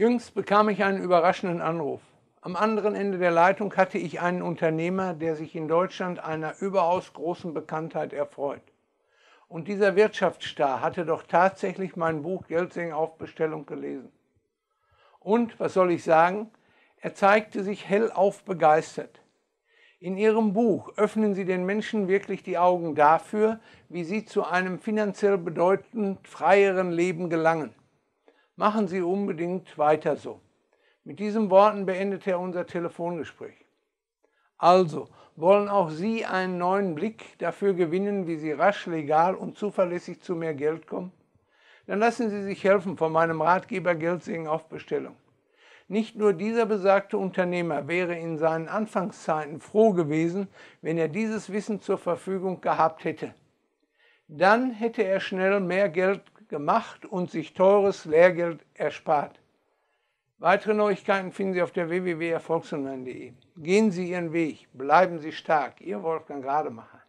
Jüngst bekam ich einen überraschenden Anruf. Am anderen Ende der Leitung hatte ich einen Unternehmer, der sich in Deutschland einer überaus großen Bekanntheit erfreut. Und dieser Wirtschaftsstar hatte doch tatsächlich mein Buch Geldsing auf Bestellung gelesen. Und, was soll ich sagen, er zeigte sich hellauf begeistert. In Ihrem Buch öffnen Sie den Menschen wirklich die Augen dafür, wie sie zu einem finanziell bedeutend freieren Leben gelangen. Machen Sie unbedingt weiter so. Mit diesen Worten beendete er unser Telefongespräch. Also, wollen auch Sie einen neuen Blick dafür gewinnen, wie Sie rasch, legal und zuverlässig zu mehr Geld kommen? Dann lassen Sie sich helfen von meinem Ratgeber Geldsegen auf Bestellung. Nicht nur dieser besagte Unternehmer wäre in seinen Anfangszeiten froh gewesen, wenn er dieses Wissen zur Verfügung gehabt hätte. Dann hätte er schnell mehr Geld gemacht und sich teures Lehrgeld erspart. Weitere Neuigkeiten finden Sie auf der www.erfolgsonline.de. Gehen Sie Ihren Weg, bleiben Sie stark. Ihr Wolfgang Rademacher.